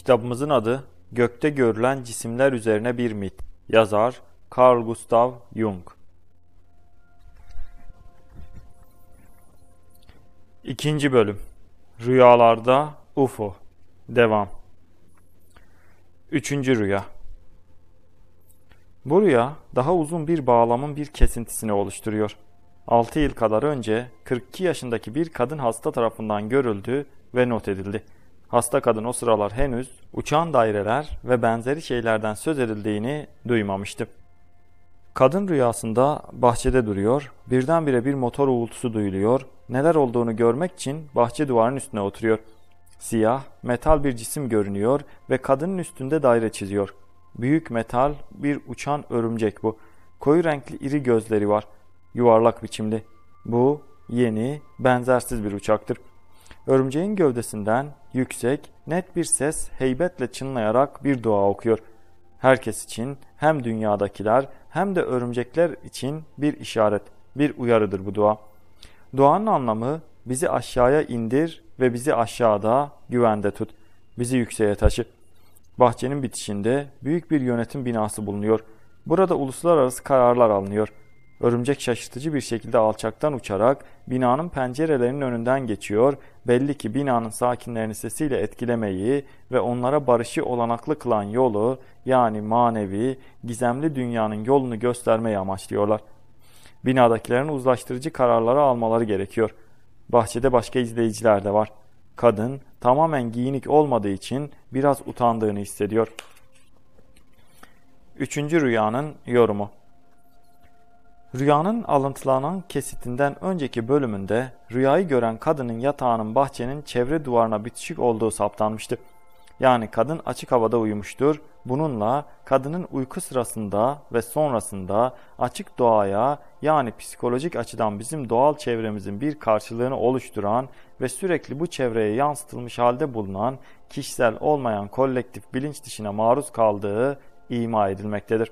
Kitabımızın adı Gökte Görülen Cisimler Üzerine Bir Mit. Yazar Carl Gustav Jung. İkinci bölüm Rüyalarda UFO Devam Üçüncü rüya Bu rüya daha uzun bir bağlamın bir kesintisini oluşturuyor. 6 yıl kadar önce 42 yaşındaki bir kadın hasta tarafından görüldü ve not edildi. Hasta kadın o sıralar henüz uçan daireler ve benzeri şeylerden söz edildiğini duymamıştı. Kadın rüyasında bahçede duruyor, birdenbire bir motor uğultusu duyuluyor, neler olduğunu görmek için bahçe duvarının üstüne oturuyor. Siyah, metal bir cisim görünüyor ve kadının üstünde daire çiziyor. Büyük metal bir uçan örümcek bu. Koyu renkli iri gözleri var. Yuvarlak biçimli. Bu yeni, benzersiz bir uçaktır. Örümceğin gövdesinden yüksek, net bir ses heybetle çınlayarak bir dua okuyor. Herkes için hem dünyadakiler hem de örümcekler için bir işaret, bir uyarıdır bu dua. Duanın anlamı bizi aşağıya indir ve bizi aşağıda güvende tut. Bizi yükseğe taşı. Bahçenin bitişinde büyük bir yönetim binası bulunuyor. Burada uluslararası kararlar alınıyor. Örümcek şaşırtıcı bir şekilde alçaktan uçarak binanın pencerelerinin önünden geçiyor. Belli ki binanın sakinlerini sesiyle etkilemeyi ve onlara barışı olanaklı kılan yolu yani manevi, gizemli dünyanın yolunu göstermeyi amaçlıyorlar. Binadakilerin uzlaştırıcı kararları almaları gerekiyor. Bahçede başka izleyiciler de var. Kadın tamamen giyinik olmadığı için biraz utandığını hissediyor. Üçüncü rüyanın yorumu Rüyanın alıntılanan kesitinden önceki bölümünde rüyayı gören kadının yatağının bahçenin çevre duvarına bitişik olduğu saptanmıştı. Yani kadın açık havada uyumuştur. Bununla kadının uyku sırasında ve sonrasında açık doğaya yani psikolojik açıdan bizim doğal çevremizin bir karşılığını oluşturan ve sürekli bu çevreye yansıtılmış halde bulunan kişisel olmayan kolektif bilinç dışına maruz kaldığı ima edilmektedir.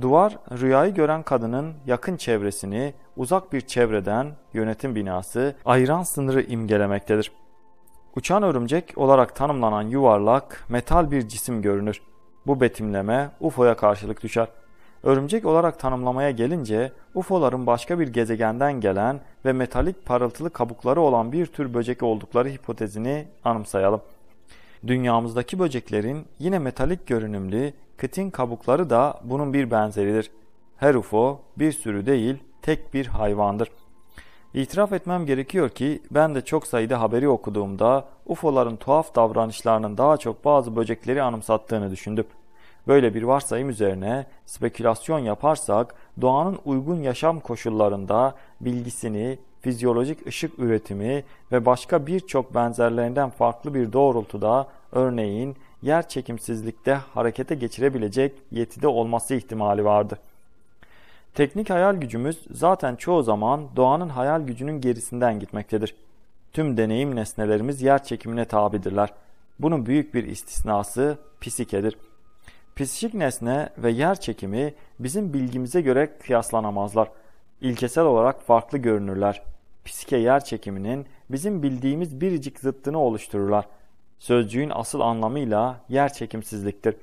Duvar, rüyayı gören kadının yakın çevresini uzak bir çevreden yönetim binası ayıran sınırı imgelemektedir. Uçan örümcek olarak tanımlanan yuvarlak, metal bir cisim görünür. Bu betimleme UFO'ya karşılık düşer. Örümcek olarak tanımlamaya gelince UFO'ların başka bir gezegenden gelen ve metalik parıltılı kabukları olan bir tür böcek oldukları hipotezini anımsayalım. Dünyamızdaki böceklerin yine metalik görünümlü, Kıtin kabukları da bunun bir benzeridir. Her UFO bir sürü değil tek bir hayvandır. İtiraf etmem gerekiyor ki ben de çok sayıda haberi okuduğumda UFO'ların tuhaf davranışlarının daha çok bazı böcekleri anımsattığını düşündüm. Böyle bir varsayım üzerine spekülasyon yaparsak doğanın uygun yaşam koşullarında bilgisini, fizyolojik ışık üretimi ve başka birçok benzerlerinden farklı bir doğrultuda örneğin yer çekimsizlikte harekete geçirebilecek yetide olması ihtimali vardı. Teknik hayal gücümüz zaten çoğu zaman doğanın hayal gücünün gerisinden gitmektedir. Tüm deneyim nesnelerimiz yer çekimine tabidirler. Bunun büyük bir istisnası psikedir. Psikik nesne ve yer çekimi bizim bilgimize göre kıyaslanamazlar. İlkesel olarak farklı görünürler. Psike yer çekiminin bizim bildiğimiz biricik zıttını oluştururlar sözcüğün asıl anlamıyla yer çekimsizliktir.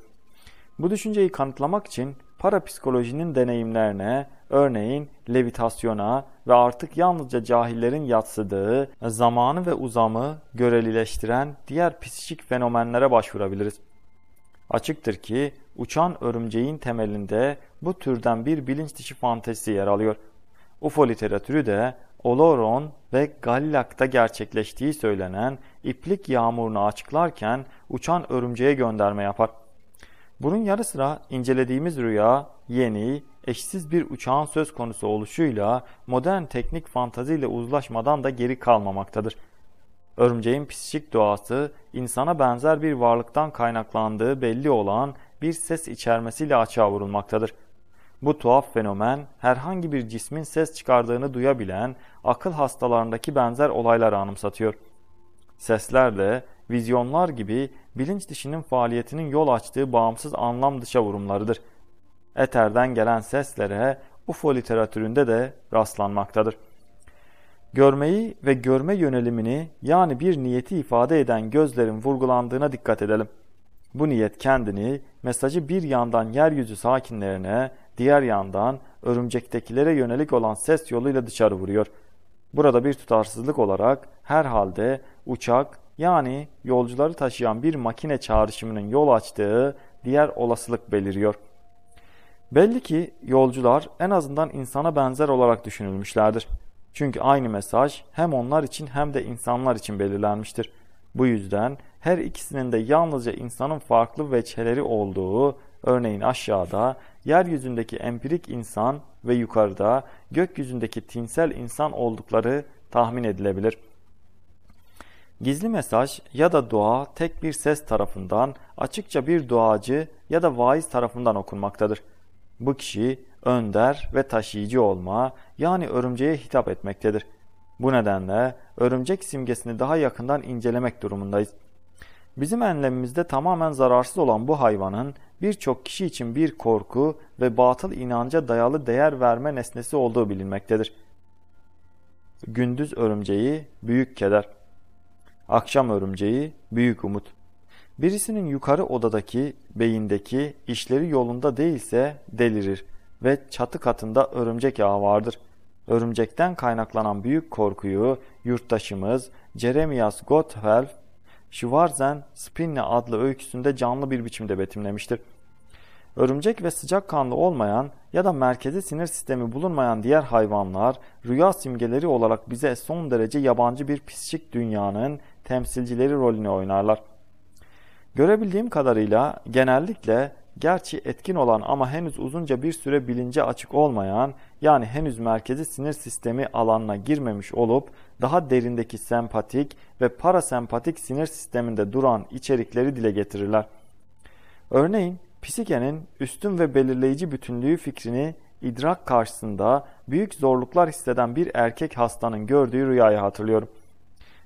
Bu düşünceyi kanıtlamak için parapsikolojinin deneyimlerine, örneğin levitasyona ve artık yalnızca cahillerin yatsıdığı zamanı ve uzamı görelileştiren diğer psikik fenomenlere başvurabiliriz. Açıktır ki uçan örümceğin temelinde bu türden bir bilinç dışı fantezi yer alıyor. UFO literatürü de Oloron ve Gallak'ta gerçekleştiği söylenen iplik yağmurunu açıklarken uçan örümceğe gönderme yapar. Bunun yarı sıra incelediğimiz rüya yeni, eşsiz bir uçağın söz konusu oluşuyla modern teknik fantaziyle uzlaşmadan da geri kalmamaktadır. Örümceğin psişik doğası insana benzer bir varlıktan kaynaklandığı belli olan bir ses içermesiyle açığa vurulmaktadır. Bu tuhaf fenomen herhangi bir cismin ses çıkardığını duyabilen akıl hastalarındaki benzer olayları anımsatıyor. Sesler de vizyonlar gibi bilinç dişinin faaliyetinin yol açtığı bağımsız anlam dışa vurumlarıdır. Eterden gelen seslere UFO literatüründe de rastlanmaktadır. Görmeyi ve görme yönelimini yani bir niyeti ifade eden gözlerin vurgulandığına dikkat edelim. Bu niyet kendini mesajı bir yandan yeryüzü sakinlerine diğer yandan örümcektekilere yönelik olan ses yoluyla dışarı vuruyor. Burada bir tutarsızlık olarak herhalde uçak yani yolcuları taşıyan bir makine çağrışımının yol açtığı diğer olasılık beliriyor. Belli ki yolcular en azından insana benzer olarak düşünülmüşlerdir. Çünkü aynı mesaj hem onlar için hem de insanlar için belirlenmiştir. Bu yüzden her ikisinin de yalnızca insanın farklı veçheleri olduğu Örneğin aşağıda yeryüzündeki empirik insan ve yukarıda gökyüzündeki tinsel insan oldukları tahmin edilebilir. Gizli mesaj ya da dua tek bir ses tarafından açıkça bir duacı ya da vaiz tarafından okunmaktadır. Bu kişi önder ve taşıyıcı olma yani örümceğe hitap etmektedir. Bu nedenle örümcek simgesini daha yakından incelemek durumundayız. Bizim enlemimizde tamamen zararsız olan bu hayvanın birçok kişi için bir korku ve batıl inanca dayalı değer verme nesnesi olduğu bilinmektedir. Gündüz örümceği büyük keder. Akşam örümceği büyük umut. Birisinin yukarı odadaki beyindeki işleri yolunda değilse delirir ve çatı katında örümcek ağı vardır. Örümcekten kaynaklanan büyük korkuyu yurttaşımız Jeremias Gotthelf Schwarzen Spinne adlı öyküsünde canlı bir biçimde betimlemiştir. Örümcek ve sıcak kanlı olmayan ya da merkezi sinir sistemi bulunmayan diğer hayvanlar rüya simgeleri olarak bize son derece yabancı bir psikik dünyanın temsilcileri rolünü oynarlar. Görebildiğim kadarıyla genellikle gerçi etkin olan ama henüz uzunca bir süre bilince açık olmayan yani henüz merkezi sinir sistemi alanına girmemiş olup daha derindeki sempatik ve parasempatik sinir sisteminde duran içerikleri dile getirirler. Örneğin psikenin üstün ve belirleyici bütünlüğü fikrini idrak karşısında büyük zorluklar hisseden bir erkek hastanın gördüğü rüyayı hatırlıyorum.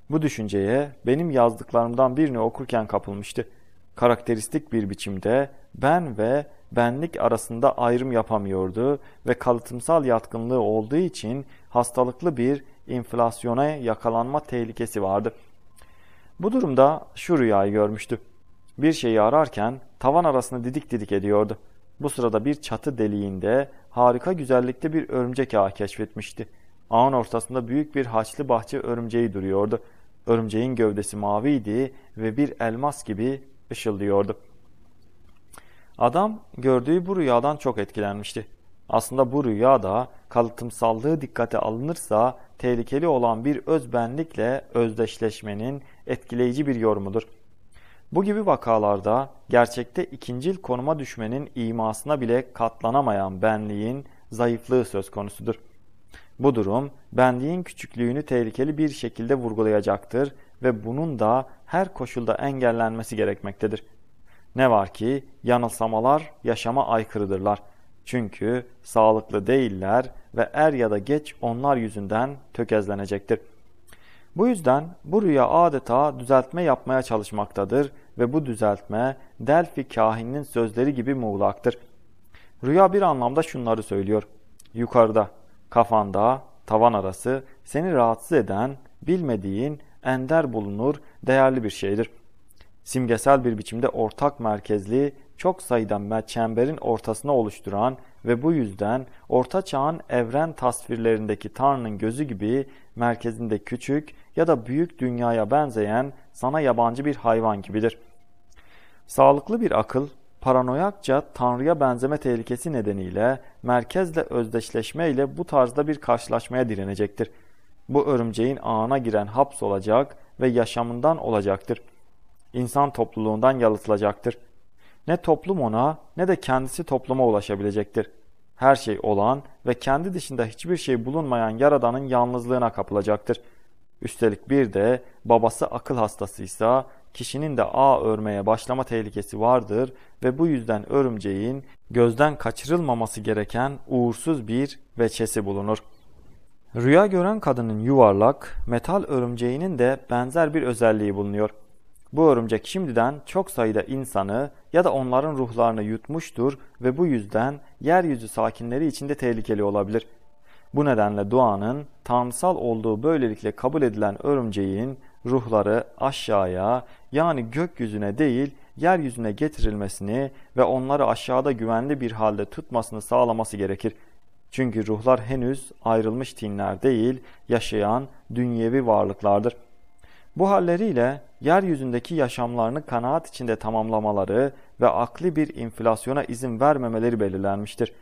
Bu düşünceye benim yazdıklarımdan birini okurken kapılmıştı. Karakteristik bir biçimde ben ve benlik arasında ayrım yapamıyordu ve kalıtımsal yatkınlığı olduğu için hastalıklı bir enflasyona yakalanma tehlikesi vardı. Bu durumda şu rüyayı görmüştü. Bir şeyi ararken tavan arasını didik didik ediyordu. Bu sırada bir çatı deliğinde harika güzellikte bir örümcek ağı keşfetmişti. Ağın ortasında büyük bir haçlı bahçe örümceği duruyordu. Örümceğin gövdesi maviydi ve bir elmas gibi ışıldıyordu. Adam gördüğü bu rüyadan çok etkilenmişti. Aslında bu rüya da kalıtımsallığı dikkate alınırsa tehlikeli olan bir özbenlikle özdeşleşmenin etkileyici bir yorumudur. Bu gibi vakalarda gerçekte ikincil konuma düşmenin imasına bile katlanamayan benliğin zayıflığı söz konusudur. Bu durum benliğin küçüklüğünü tehlikeli bir şekilde vurgulayacaktır ve bunun da her koşulda engellenmesi gerekmektedir. Ne var ki yanılsamalar yaşama aykırıdırlar çünkü sağlıklı değiller ve er ya da geç onlar yüzünden tökezlenecektir. Bu yüzden bu rüya adeta düzeltme yapmaya çalışmaktadır ve bu düzeltme Delphi kahininin sözleri gibi muğlaktır. Rüya bir anlamda şunları söylüyor. Yukarıda, kafanda, tavan arası seni rahatsız eden, bilmediğin, ender bulunur, değerli bir şeydir. Simgesel bir biçimde ortak merkezli çok sayıda çemberin ortasını oluşturan ve bu yüzden Orta Çağ'ın evren tasvirlerindeki Tanrı'nın gözü gibi merkezinde küçük ya da büyük dünyaya benzeyen sana yabancı bir hayvan gibidir. Sağlıklı bir akıl, paranoyakça Tanrı'ya benzeme tehlikesi nedeniyle merkezle özdeşleşme ile bu tarzda bir karşılaşmaya direnecektir. Bu örümceğin ağına giren haps olacak ve yaşamından olacaktır. İnsan topluluğundan yalıtılacaktır. Ne toplum ona ne de kendisi topluma ulaşabilecektir. Her şey olağan ve kendi dışında hiçbir şey bulunmayan Yaradan'ın yalnızlığına kapılacaktır. Üstelik bir de babası akıl hastasıysa kişinin de ağ örmeye başlama tehlikesi vardır ve bu yüzden örümceğin gözden kaçırılmaması gereken uğursuz bir veçesi bulunur. Rüya gören kadının yuvarlak, metal örümceğinin de benzer bir özelliği bulunuyor. Bu örümcek şimdiden çok sayıda insanı ya da onların ruhlarını yutmuştur ve bu yüzden yeryüzü sakinleri için de tehlikeli olabilir. Bu nedenle duanın tanrısal olduğu böylelikle kabul edilen örümceğin ruhları aşağıya yani gökyüzüne değil yeryüzüne getirilmesini ve onları aşağıda güvenli bir halde tutmasını sağlaması gerekir. Çünkü ruhlar henüz ayrılmış tinler değil, yaşayan dünyevi varlıklardır.'' Bu halleriyle yeryüzündeki yaşamlarını kanaat içinde tamamlamaları ve akli bir inflasyona izin vermemeleri belirlenmiştir.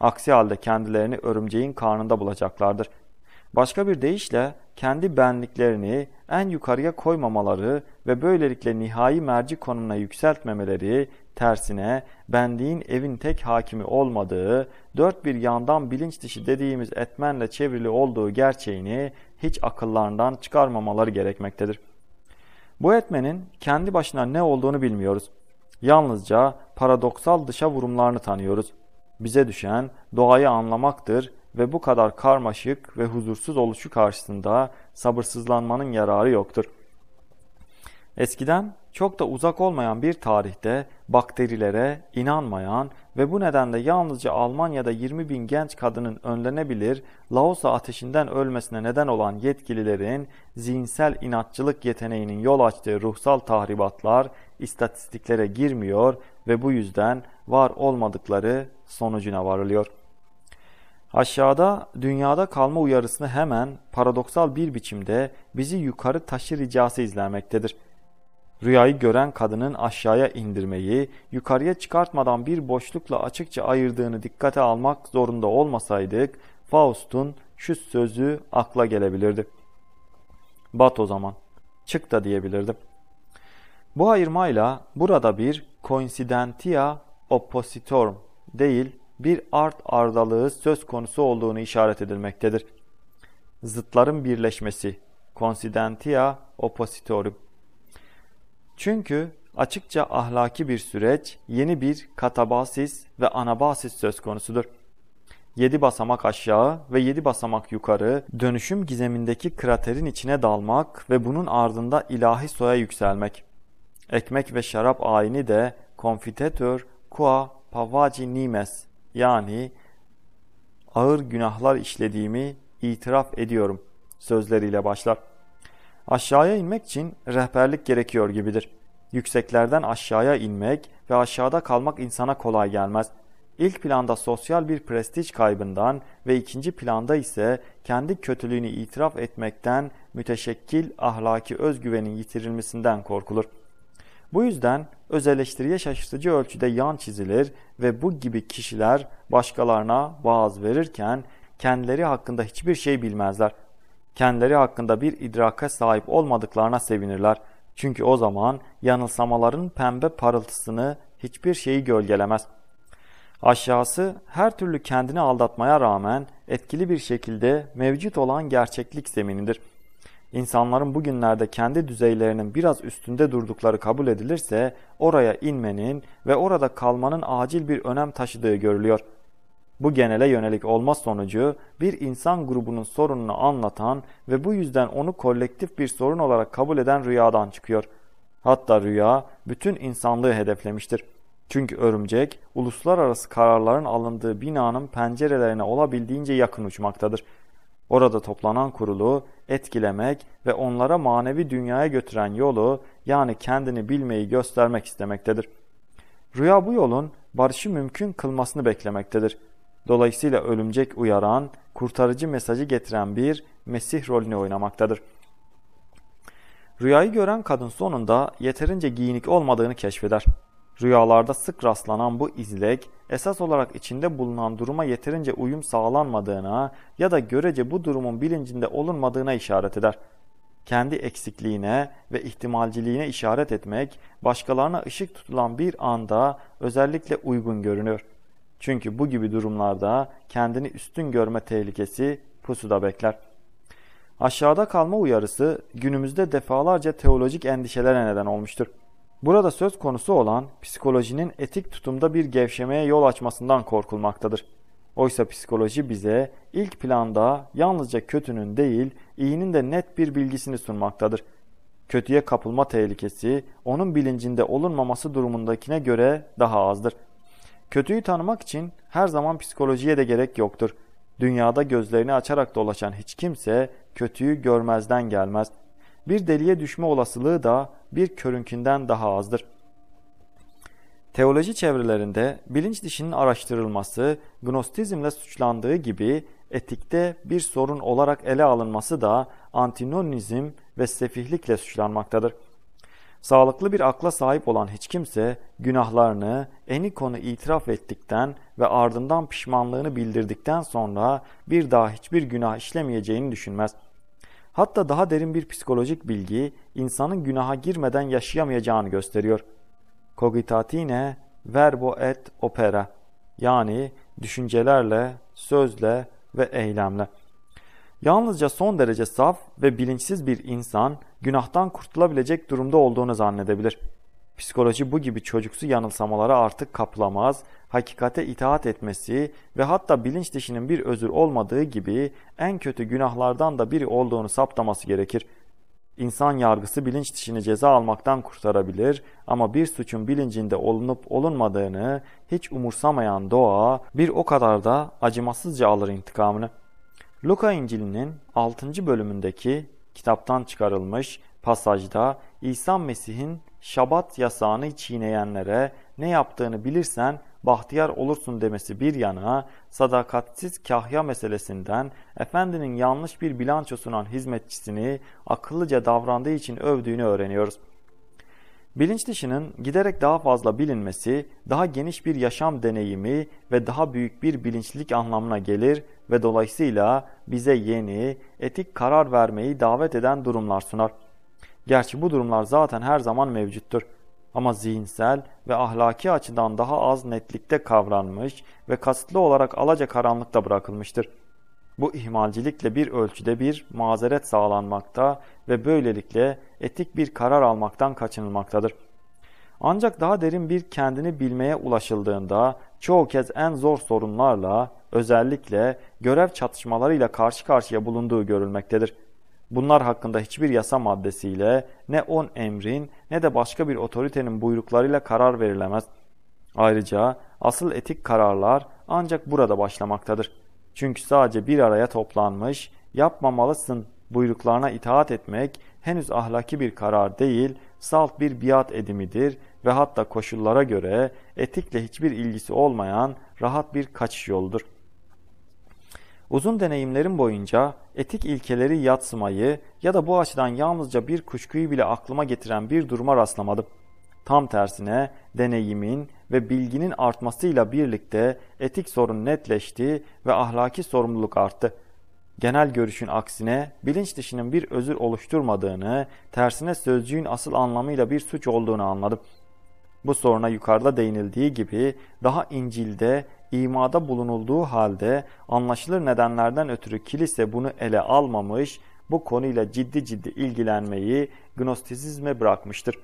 Aksi halde kendilerini örümceğin karnında bulacaklardır. Başka bir deyişle kendi benliklerini en yukarıya koymamaları ve böylelikle nihai merci konumuna yükseltmemeleri tersine benliğin evin tek hakimi olmadığı, dört bir yandan bilinç dışı dediğimiz etmenle çevrili olduğu gerçeğini hiç akıllarından çıkarmamaları gerekmektedir. Bu etmenin kendi başına ne olduğunu bilmiyoruz. Yalnızca paradoksal dışa vurumlarını tanıyoruz. Bize düşen doğayı anlamaktır ve bu kadar karmaşık ve huzursuz oluşu karşısında sabırsızlanmanın yararı yoktur. Eskiden çok da uzak olmayan bir tarihte bakterilere inanmayan ve bu nedenle yalnızca Almanya'da 20 bin genç kadının önlenebilir Laosa ateşinden ölmesine neden olan yetkililerin zihinsel inatçılık yeteneğinin yol açtığı ruhsal tahribatlar istatistiklere girmiyor ve bu yüzden var olmadıkları sonucuna varılıyor. Aşağıda dünyada kalma uyarısını hemen paradoksal bir biçimde bizi yukarı taşır ricası izlemektedir. Rüyayı gören kadının aşağıya indirmeyi, yukarıya çıkartmadan bir boşlukla açıkça ayırdığını dikkate almak zorunda olmasaydık, Faust'un şu sözü akla gelebilirdi. Bat o zaman, çık da diyebilirdim. Bu ayırmayla burada bir coincidentia oppositorum değil, bir art ardalığı söz konusu olduğunu işaret edilmektedir. Zıtların birleşmesi, coincidentia oppositorum. Çünkü açıkça ahlaki bir süreç, yeni bir katabasis ve anabasis söz konusudur. 7 basamak aşağı ve 7 basamak yukarı dönüşüm gizemindeki kraterin içine dalmak ve bunun ardında ilahi soya yükselmek. Ekmek ve şarap ayini de konfitatör qua pavaci nimes yani ağır günahlar işlediğimi itiraf ediyorum sözleriyle başlar. Aşağıya inmek için rehberlik gerekiyor gibidir. Yükseklerden aşağıya inmek ve aşağıda kalmak insana kolay gelmez. İlk planda sosyal bir prestij kaybından ve ikinci planda ise kendi kötülüğünü itiraf etmekten müteşekkil ahlaki özgüvenin yitirilmesinden korkulur. Bu yüzden öz eleştiriye şaşırtıcı ölçüde yan çizilir ve bu gibi kişiler başkalarına vaaz verirken kendileri hakkında hiçbir şey bilmezler kendileri hakkında bir idraka sahip olmadıklarına sevinirler. Çünkü o zaman yanılsamaların pembe parıltısını hiçbir şeyi gölgelemez. Aşağısı her türlü kendini aldatmaya rağmen etkili bir şekilde mevcut olan gerçeklik zeminidir. İnsanların bugünlerde kendi düzeylerinin biraz üstünde durdukları kabul edilirse oraya inmenin ve orada kalmanın acil bir önem taşıdığı görülüyor.'' Bu genele yönelik olma sonucu bir insan grubunun sorununu anlatan ve bu yüzden onu kolektif bir sorun olarak kabul eden rüyadan çıkıyor. Hatta rüya bütün insanlığı hedeflemiştir. Çünkü örümcek uluslararası kararların alındığı binanın pencerelerine olabildiğince yakın uçmaktadır. Orada toplanan kurulu etkilemek ve onlara manevi dünyaya götüren yolu yani kendini bilmeyi göstermek istemektedir. Rüya bu yolun barışı mümkün kılmasını beklemektedir. Dolayısıyla ölümcek uyaran, kurtarıcı mesajı getiren bir Mesih rolünü oynamaktadır. Rüyayı gören kadın sonunda yeterince giyinik olmadığını keşfeder. Rüyalarda sık rastlanan bu izlek esas olarak içinde bulunan duruma yeterince uyum sağlanmadığına ya da görece bu durumun bilincinde olunmadığına işaret eder. Kendi eksikliğine ve ihtimalciliğine işaret etmek başkalarına ışık tutulan bir anda özellikle uygun görünür. Çünkü bu gibi durumlarda kendini üstün görme tehlikesi pusuda bekler. Aşağıda kalma uyarısı günümüzde defalarca teolojik endişelere neden olmuştur. Burada söz konusu olan psikolojinin etik tutumda bir gevşemeye yol açmasından korkulmaktadır. Oysa psikoloji bize ilk planda yalnızca kötünün değil, iyinin de net bir bilgisini sunmaktadır. Kötüye kapılma tehlikesi onun bilincinde olunmaması durumundakine göre daha azdır. Kötüyü tanımak için her zaman psikolojiye de gerek yoktur. Dünyada gözlerini açarak dolaşan hiç kimse kötüyü görmezden gelmez. Bir deliye düşme olasılığı da bir körünkünden daha azdır. Teoloji çevrelerinde bilinç dışının araştırılması, gnostizmle suçlandığı gibi etikte bir sorun olarak ele alınması da antinonizm ve sefihlikle suçlanmaktadır. Sağlıklı bir akla sahip olan hiç kimse günahlarını eni konu itiraf ettikten ve ardından pişmanlığını bildirdikten sonra bir daha hiçbir günah işlemeyeceğini düşünmez. Hatta daha derin bir psikolojik bilgi insanın günaha girmeden yaşayamayacağını gösteriyor. Cogitatine verbo et opera yani düşüncelerle, sözle ve eylemle. Yalnızca son derece saf ve bilinçsiz bir insan günahtan kurtulabilecek durumda olduğunu zannedebilir. Psikoloji bu gibi çocuksu yanılsamalara artık kaplamaz, hakikate itaat etmesi ve hatta bilinç dışının bir özür olmadığı gibi en kötü günahlardan da biri olduğunu saptaması gerekir. İnsan yargısı bilinç dışını ceza almaktan kurtarabilir ama bir suçun bilincinde olunup olunmadığını hiç umursamayan doğa bir o kadar da acımasızca alır intikamını. Luka İncil'inin 6. bölümündeki kitaptan çıkarılmış pasajda İsa Mesih'in şabat yasağını çiğneyenlere ne yaptığını bilirsen bahtiyar olursun demesi bir yana sadakatsiz kahya meselesinden Efendinin yanlış bir bilançosunan hizmetçisini akıllıca davrandığı için övdüğünü öğreniyoruz. Bilinç dışının giderek daha fazla bilinmesi, daha geniş bir yaşam deneyimi ve daha büyük bir bilinçlilik anlamına gelir ve dolayısıyla bize yeni, etik karar vermeyi davet eden durumlar sunar. Gerçi bu durumlar zaten her zaman mevcuttur. Ama zihinsel ve ahlaki açıdan daha az netlikte kavranmış ve kasıtlı olarak karanlıkta bırakılmıştır. Bu ihmalcilikle bir ölçüde bir mazeret sağlanmakta ve böylelikle etik bir karar almaktan kaçınılmaktadır. Ancak daha derin bir kendini bilmeye ulaşıldığında çoğu kez en zor sorunlarla özellikle görev çatışmalarıyla karşı karşıya bulunduğu görülmektedir. Bunlar hakkında hiçbir yasa maddesiyle ne on emrin ne de başka bir otoritenin buyruklarıyla karar verilemez. Ayrıca asıl etik kararlar ancak burada başlamaktadır. Çünkü sadece bir araya toplanmış, yapmamalısın buyruklarına itaat etmek henüz ahlaki bir karar değil, salt bir biat edimidir ve hatta koşullara göre etikle hiçbir ilgisi olmayan rahat bir kaçış yoldur. Uzun deneyimlerim boyunca etik ilkeleri yatsımayı ya da bu açıdan yalnızca bir kuşkuyu bile aklıma getiren bir duruma rastlamadım. Tam tersine deneyimin ve bilginin artmasıyla birlikte etik sorun netleşti ve ahlaki sorumluluk arttı. Genel görüşün aksine bilinç dışının bir özür oluşturmadığını, tersine sözcüğün asıl anlamıyla bir suç olduğunu anladım. Bu soruna yukarıda değinildiği gibi daha İncil'de imada bulunulduğu halde anlaşılır nedenlerden ötürü kilise bunu ele almamış, bu konuyla ciddi ciddi ilgilenmeyi gnostizizme bırakmıştır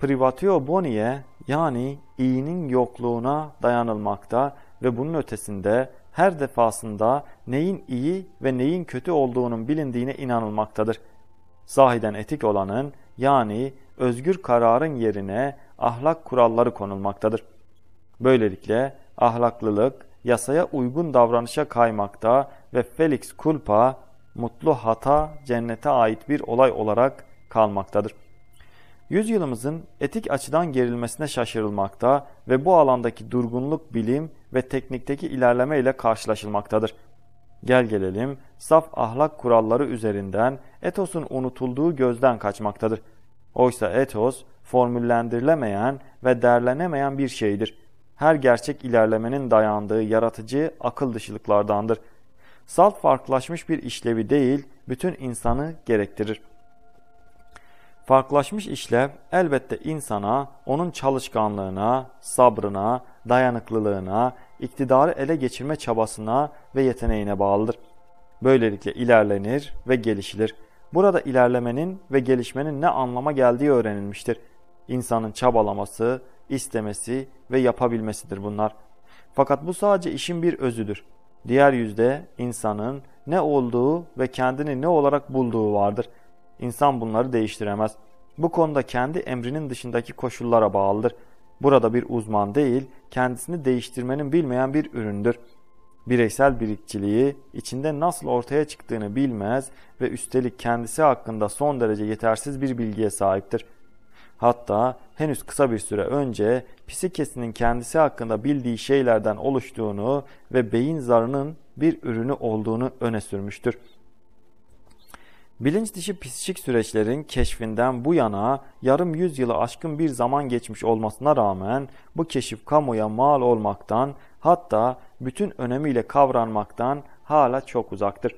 privatio boniye yani iyinin yokluğuna dayanılmakta ve bunun ötesinde her defasında neyin iyi ve neyin kötü olduğunun bilindiğine inanılmaktadır. Zahiden etik olanın yani özgür kararın yerine ahlak kuralları konulmaktadır. Böylelikle ahlaklılık yasaya uygun davranışa kaymakta ve Felix Kulpa mutlu hata cennete ait bir olay olarak kalmaktadır. Yüzyılımızın etik açıdan gerilmesine şaşırılmakta ve bu alandaki durgunluk bilim ve teknikteki ilerleme ile karşılaşılmaktadır. Gel gelelim saf ahlak kuralları üzerinden etosun unutulduğu gözden kaçmaktadır. Oysa etos formüllendirilemeyen ve derlenemeyen bir şeydir. Her gerçek ilerlemenin dayandığı yaratıcı akıl dışılıklardandır. Salt farklılaşmış bir işlevi değil, bütün insanı gerektirir. Farklaşmış işlev elbette insana, onun çalışkanlığına, sabrına, dayanıklılığına, iktidarı ele geçirme çabasına ve yeteneğine bağlıdır. Böylelikle ilerlenir ve gelişilir. Burada ilerlemenin ve gelişmenin ne anlama geldiği öğrenilmiştir. İnsanın çabalaması, istemesi ve yapabilmesidir bunlar. Fakat bu sadece işin bir özüdür. Diğer yüzde insanın ne olduğu ve kendini ne olarak bulduğu vardır.'' İnsan bunları değiştiremez. Bu konuda kendi emrinin dışındaki koşullara bağlıdır. Burada bir uzman değil, kendisini değiştirmenin bilmeyen bir üründür. Bireysel birikçiliği içinde nasıl ortaya çıktığını bilmez ve üstelik kendisi hakkında son derece yetersiz bir bilgiye sahiptir. Hatta henüz kısa bir süre önce Psikes'in kendisi hakkında bildiği şeylerden oluştuğunu ve beyin zarının bir ürünü olduğunu öne sürmüştür. Bilinç dışı psikik süreçlerin keşfinden bu yana yarım yüzyılı aşkın bir zaman geçmiş olmasına rağmen bu keşif kamuya mal olmaktan hatta bütün önemiyle kavranmaktan hala çok uzaktır.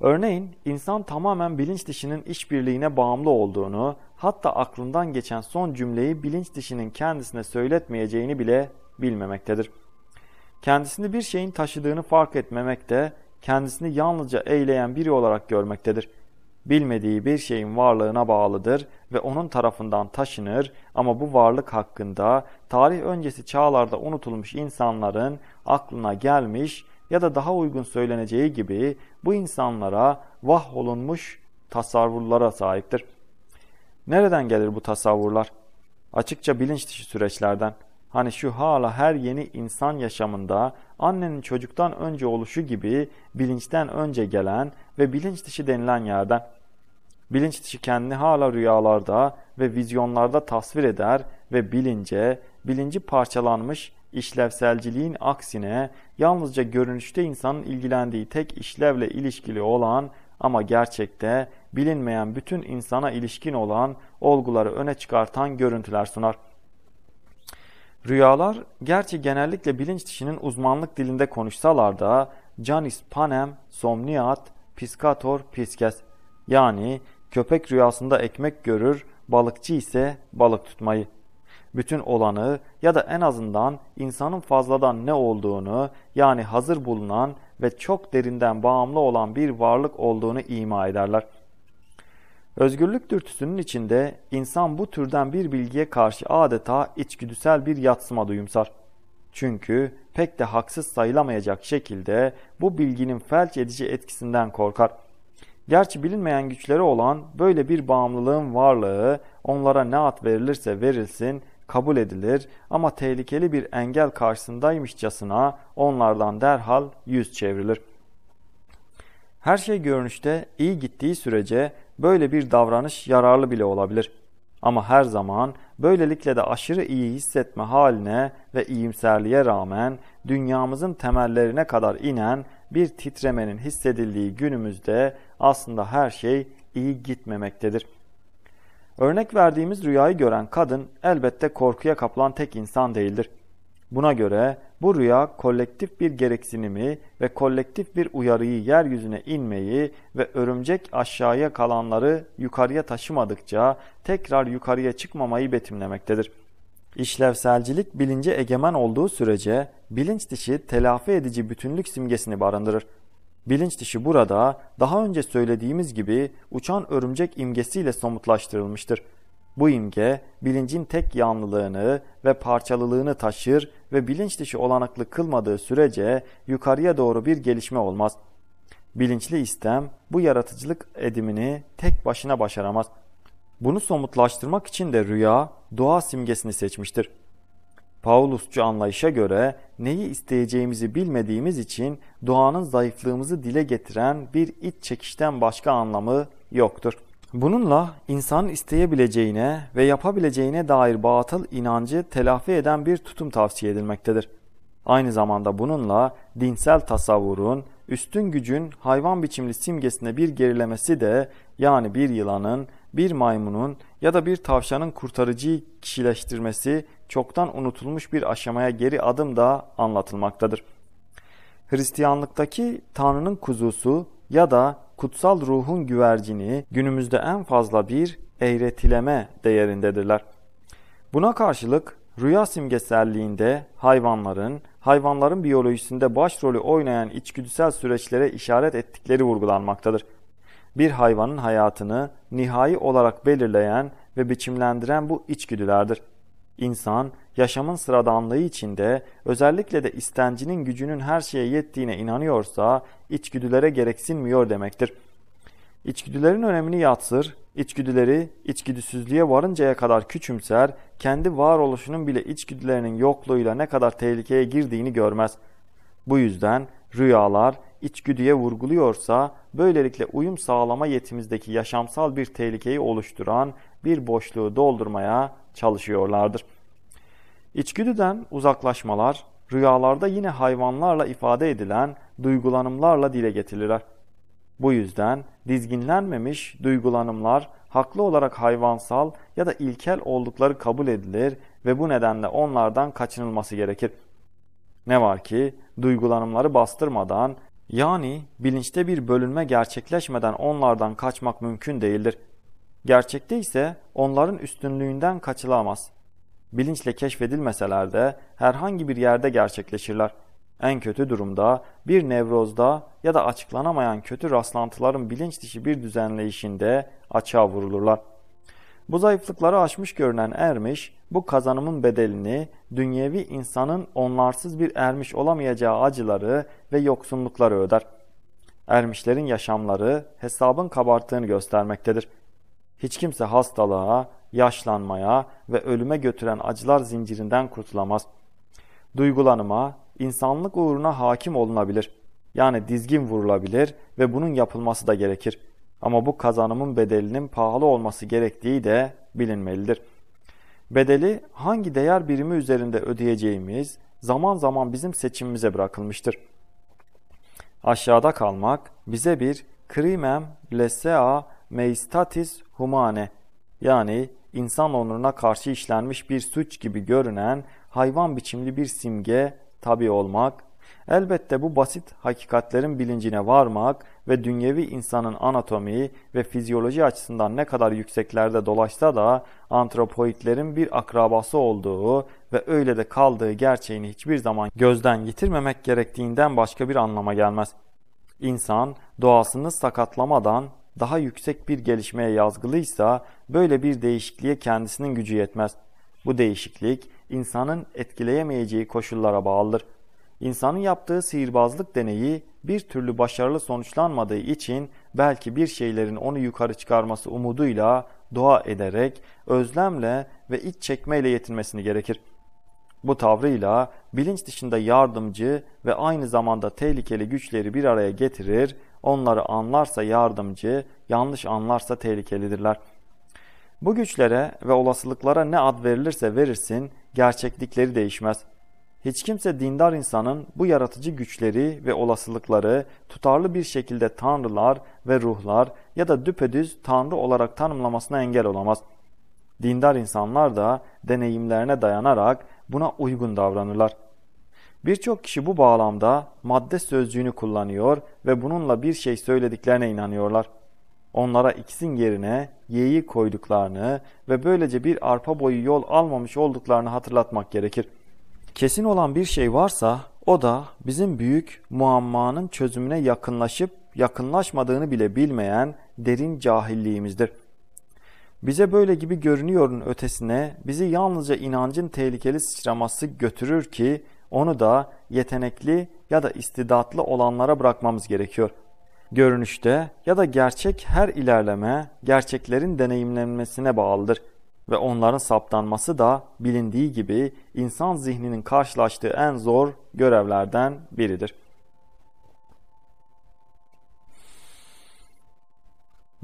Örneğin insan tamamen bilinç dışının işbirliğine bağımlı olduğunu, hatta aklından geçen son cümleyi bilinç dışının kendisine söyletmeyeceğini bile bilmemektedir. Kendisini bir şeyin taşıdığını fark etmemek de kendisini yalnızca eyleyen biri olarak görmektedir. Bilmediği bir şeyin varlığına bağlıdır ve onun tarafından taşınır ama bu varlık hakkında tarih öncesi çağlarda unutulmuş insanların aklına gelmiş ya da daha uygun söyleneceği gibi bu insanlara vah vahvolunmuş tasavvurlara sahiptir. Nereden gelir bu tasavvurlar? Açıkça bilinç dışı süreçlerden. Hani şu hala her yeni insan yaşamında annenin çocuktan önce oluşu gibi bilinçten önce gelen ve bilinç dışı denilen yerden. Bilinç dışı kendini hala rüyalarda ve vizyonlarda tasvir eder ve bilince, bilinci parçalanmış işlevselciliğin aksine yalnızca görünüşte insanın ilgilendiği tek işlevle ilişkili olan ama gerçekte bilinmeyen bütün insana ilişkin olan olguları öne çıkartan görüntüler sunar. Rüyalar gerçi genellikle bilinç dışının uzmanlık dilinde konuşsalar da canis panem, somniat, piscator piskes yani köpek rüyasında ekmek görür, balıkçı ise balık tutmayı. Bütün olanı ya da en azından insanın fazladan ne olduğunu yani hazır bulunan ve çok derinden bağımlı olan bir varlık olduğunu ima ederler. Özgürlük dürtüsünün içinde insan bu türden bir bilgiye karşı adeta içgüdüsel bir yatsıma duyumsar. Çünkü pek de haksız sayılamayacak şekilde bu bilginin felç edici etkisinden korkar. Gerçi bilinmeyen güçleri olan böyle bir bağımlılığın varlığı onlara ne at verilirse verilsin kabul edilir ama tehlikeli bir engel karşısındaymışçasına onlardan derhal yüz çevrilir. Her şey görünüşte iyi gittiği sürece Böyle bir davranış yararlı bile olabilir. Ama her zaman böylelikle de aşırı iyi hissetme haline ve iyimserliğe rağmen dünyamızın temellerine kadar inen bir titremenin hissedildiği günümüzde aslında her şey iyi gitmemektedir. Örnek verdiğimiz rüyayı gören kadın elbette korkuya kapılan tek insan değildir. Buna göre bu rüya kolektif bir gereksinimi ve kolektif bir uyarıyı yeryüzüne inmeyi ve örümcek aşağıya kalanları yukarıya taşımadıkça tekrar yukarıya çıkmamayı betimlemektedir. İşlevselcilik bilince egemen olduğu sürece bilinç dışı telafi edici bütünlük simgesini barındırır. Bilinç dışı burada daha önce söylediğimiz gibi uçan örümcek imgesiyle somutlaştırılmıştır. Bu imge bilincin tek yanlılığını ve parçalılığını taşır ve bilinç dışı olanaklı kılmadığı sürece yukarıya doğru bir gelişme olmaz. Bilinçli istem bu yaratıcılık edimini tek başına başaramaz. Bunu somutlaştırmak için de rüya doğa simgesini seçmiştir. Paulusçu anlayışa göre neyi isteyeceğimizi bilmediğimiz için doğanın zayıflığımızı dile getiren bir iç çekişten başka anlamı yoktur. Bununla insan isteyebileceğine ve yapabileceğine dair batıl inancı telafi eden bir tutum tavsiye edilmektedir. Aynı zamanda bununla dinsel tasavvurun, üstün gücün hayvan biçimli simgesine bir gerilemesi de yani bir yılanın, bir maymunun ya da bir tavşanın kurtarıcıyı kişileştirmesi çoktan unutulmuş bir aşamaya geri adım da anlatılmaktadır. Hristiyanlıktaki Tanrı'nın kuzusu ya da kutsal ruhun güvercini günümüzde en fazla bir eğretileme değerindedirler. Buna karşılık rüya simgeselliğinde hayvanların, hayvanların biyolojisinde başrolü oynayan içgüdüsel süreçlere işaret ettikleri vurgulanmaktadır. Bir hayvanın hayatını nihai olarak belirleyen ve biçimlendiren bu içgüdülerdir. İnsan yaşamın sıradanlığı içinde özellikle de istencinin gücünün her şeye yettiğine inanıyorsa içgüdülere gereksinmiyor demektir. İçgüdülerin önemini yatsır, içgüdüleri içgüdüsüzlüğe varıncaya kadar küçümser, kendi varoluşunun bile içgüdülerinin yokluğuyla ne kadar tehlikeye girdiğini görmez. Bu yüzden rüyalar içgüdüye vurguluyorsa böylelikle uyum sağlama yetimizdeki yaşamsal bir tehlikeyi oluşturan bir boşluğu doldurmaya çalışıyorlardır. İçgüdüden uzaklaşmalar, rüyalarda yine hayvanlarla ifade edilen duygulanımlarla dile getirilir. Bu yüzden dizginlenmemiş duygulanımlar haklı olarak hayvansal ya da ilkel oldukları kabul edilir ve bu nedenle onlardan kaçınılması gerekir. Ne var ki duygulanımları bastırmadan yani bilinçte bir bölünme gerçekleşmeden onlardan kaçmak mümkün değildir. Gerçekte ise onların üstünlüğünden kaçılamaz bilinçle keşfedilmeseler de herhangi bir yerde gerçekleşirler. En kötü durumda bir nevrozda ya da açıklanamayan kötü rastlantıların bilinç dışı bir düzenleyişinde açığa vurulurlar. Bu zayıflıkları aşmış görünen ermiş, bu kazanımın bedelini dünyevi insanın onlarsız bir ermiş olamayacağı acıları ve yoksunlukları öder. Ermişlerin yaşamları hesabın kabarttığını göstermektedir. Hiç kimse hastalığa, yaşlanmaya ve ölüme götüren acılar zincirinden kurtulamaz. Duygulanıma, insanlık uğruna hakim olunabilir. Yani dizgin vurulabilir ve bunun yapılması da gerekir. Ama bu kazanımın bedelinin pahalı olması gerektiği de bilinmelidir. Bedeli hangi değer birimi üzerinde ödeyeceğimiz zaman zaman bizim seçimimize bırakılmıştır. Aşağıda kalmak bize bir krimem lesea meistatis humane yani insan onuruna karşı işlenmiş bir suç gibi görünen hayvan biçimli bir simge tabi olmak, elbette bu basit hakikatlerin bilincine varmak ve dünyevi insanın anatomi ve fizyoloji açısından ne kadar yükseklerde dolaşsa da antropoidlerin bir akrabası olduğu ve öyle de kaldığı gerçeğini hiçbir zaman gözden yitirmemek gerektiğinden başka bir anlama gelmez. İnsan doğasını sakatlamadan daha yüksek bir gelişmeye yazgılıysa böyle bir değişikliğe kendisinin gücü yetmez. Bu değişiklik insanın etkileyemeyeceği koşullara bağlıdır. İnsanın yaptığı sihirbazlık deneyi bir türlü başarılı sonuçlanmadığı için belki bir şeylerin onu yukarı çıkarması umuduyla dua ederek, özlemle ve iç çekmeyle yetinmesini gerekir. Bu tavrıyla bilinç dışında yardımcı ve aynı zamanda tehlikeli güçleri bir araya getirir, Onları anlarsa yardımcı, yanlış anlarsa tehlikelidirler. Bu güçlere ve olasılıklara ne ad verilirse verirsin gerçeklikleri değişmez. Hiç kimse dindar insanın bu yaratıcı güçleri ve olasılıkları tutarlı bir şekilde tanrılar ve ruhlar ya da düpedüz tanrı olarak tanımlamasına engel olamaz. Dindar insanlar da deneyimlerine dayanarak buna uygun davranırlar. Birçok kişi bu bağlamda madde sözcüğünü kullanıyor ve bununla bir şey söylediklerine inanıyorlar. Onlara ikisin yerine y'yi koyduklarını ve böylece bir arpa boyu yol almamış olduklarını hatırlatmak gerekir. Kesin olan bir şey varsa o da bizim büyük muammanın çözümüne yakınlaşıp yakınlaşmadığını bile bilmeyen derin cahilliğimizdir. Bize böyle gibi görünüyorun ötesine bizi yalnızca inancın tehlikeli sıçraması götürür ki onu da yetenekli ya da istidatlı olanlara bırakmamız gerekiyor. Görünüşte ya da gerçek her ilerleme gerçeklerin deneyimlenmesine bağlıdır ve onların saptanması da bilindiği gibi insan zihninin karşılaştığı en zor görevlerden biridir.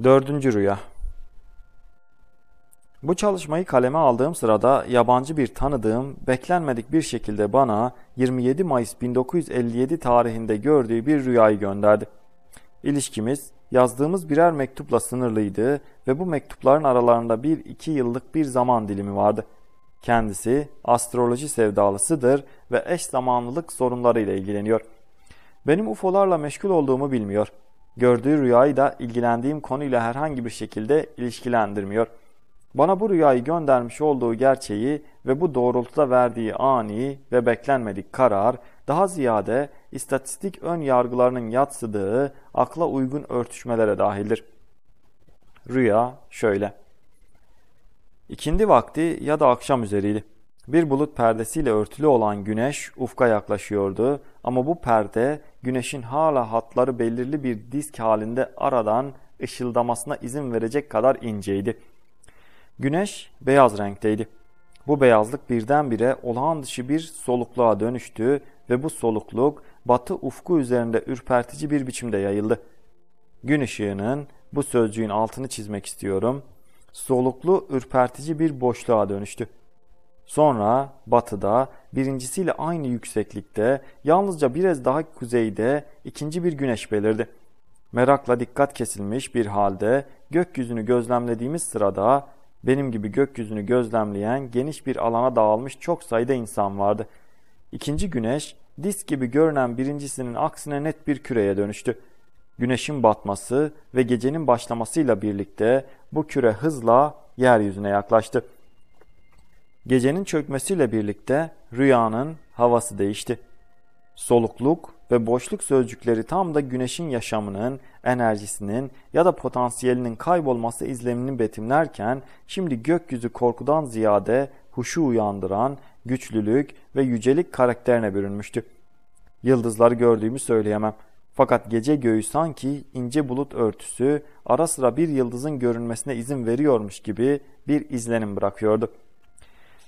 Dördüncü rüya bu çalışmayı kaleme aldığım sırada yabancı bir tanıdığım beklenmedik bir şekilde bana 27 Mayıs 1957 tarihinde gördüğü bir rüyayı gönderdi. İlişkimiz yazdığımız birer mektupla sınırlıydı ve bu mektupların aralarında bir iki yıllık bir zaman dilimi vardı. Kendisi astroloji sevdalısıdır ve eş zamanlılık sorunlarıyla ilgileniyor. Benim UFO'larla meşgul olduğumu bilmiyor. Gördüğü rüyayı da ilgilendiğim konuyla herhangi bir şekilde ilişkilendirmiyor.'' Bana bu rüyayı göndermiş olduğu gerçeği ve bu doğrultuda verdiği ani ve beklenmedik karar, daha ziyade istatistik ön yargılarının yatsıdığı akla uygun örtüşmelere dahildir. Rüya şöyle. İkindi vakti ya da akşam üzeriydi. Bir bulut perdesiyle örtülü olan güneş ufka yaklaşıyordu ama bu perde güneşin hala hatları belirli bir disk halinde aradan ışıldamasına izin verecek kadar inceydi. Güneş beyaz renkteydi. Bu beyazlık birdenbire olağan dışı bir solukluğa dönüştü ve bu solukluk batı ufku üzerinde ürpertici bir biçimde yayıldı. Gün ışığının bu sözcüğün altını çizmek istiyorum. Soluklu ürpertici bir boşluğa dönüştü. Sonra batıda birincisiyle aynı yükseklikte yalnızca biraz daha kuzeyde ikinci bir güneş belirdi. Merakla dikkat kesilmiş bir halde gökyüzünü gözlemlediğimiz sırada benim gibi gökyüzünü gözlemleyen geniş bir alana dağılmış çok sayıda insan vardı. İkinci güneş disk gibi görünen birincisinin aksine net bir küreye dönüştü. Güneşin batması ve gecenin başlamasıyla birlikte bu küre hızla yeryüzüne yaklaştı. Gecenin çökmesiyle birlikte rüyanın havası değişti. Solukluk ve boşluk sözcükleri tam da güneşin yaşamının, enerjisinin ya da potansiyelinin kaybolması izlemini betimlerken şimdi gökyüzü korkudan ziyade huşu uyandıran güçlülük ve yücelik karakterine bürünmüştü. Yıldızları gördüğümü söyleyemem. Fakat gece göğü sanki ince bulut örtüsü ara sıra bir yıldızın görünmesine izin veriyormuş gibi bir izlenim bırakıyordu.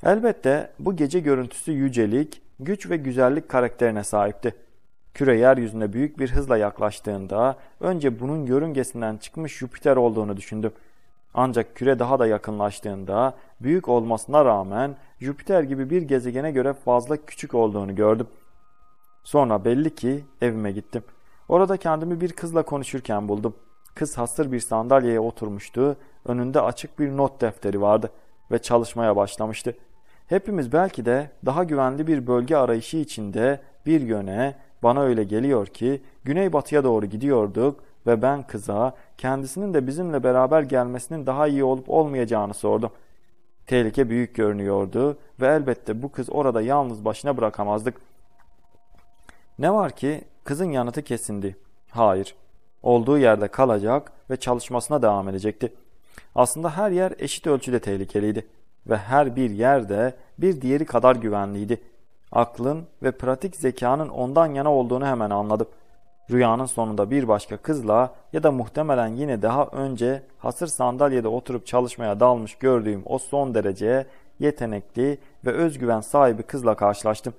Elbette bu gece görüntüsü yücelik, güç ve güzellik karakterine sahipti. Küre yeryüzüne büyük bir hızla yaklaştığında önce bunun yörüngesinden çıkmış Jüpiter olduğunu düşündüm. Ancak küre daha da yakınlaştığında büyük olmasına rağmen Jüpiter gibi bir gezegene göre fazla küçük olduğunu gördüm. Sonra belli ki evime gittim. Orada kendimi bir kızla konuşurken buldum. Kız hasır bir sandalyeye oturmuştu, önünde açık bir not defteri vardı ve çalışmaya başlamıştı. Hepimiz belki de daha güvenli bir bölge arayışı içinde bir yöne, bana öyle geliyor ki güneybatıya doğru gidiyorduk ve ben kıza kendisinin de bizimle beraber gelmesinin daha iyi olup olmayacağını sordum. Tehlike büyük görünüyordu ve elbette bu kız orada yalnız başına bırakamazdık. Ne var ki kızın yanıtı kesindi. Hayır. Olduğu yerde kalacak ve çalışmasına devam edecekti. Aslında her yer eşit ölçüde tehlikeliydi ve her bir yerde bir diğeri kadar güvenliydi aklın ve pratik zekanın ondan yana olduğunu hemen anladım. Rüyanın sonunda bir başka kızla ya da muhtemelen yine daha önce hasır sandalyede oturup çalışmaya dalmış gördüğüm o son derece yetenekli ve özgüven sahibi kızla karşılaştım.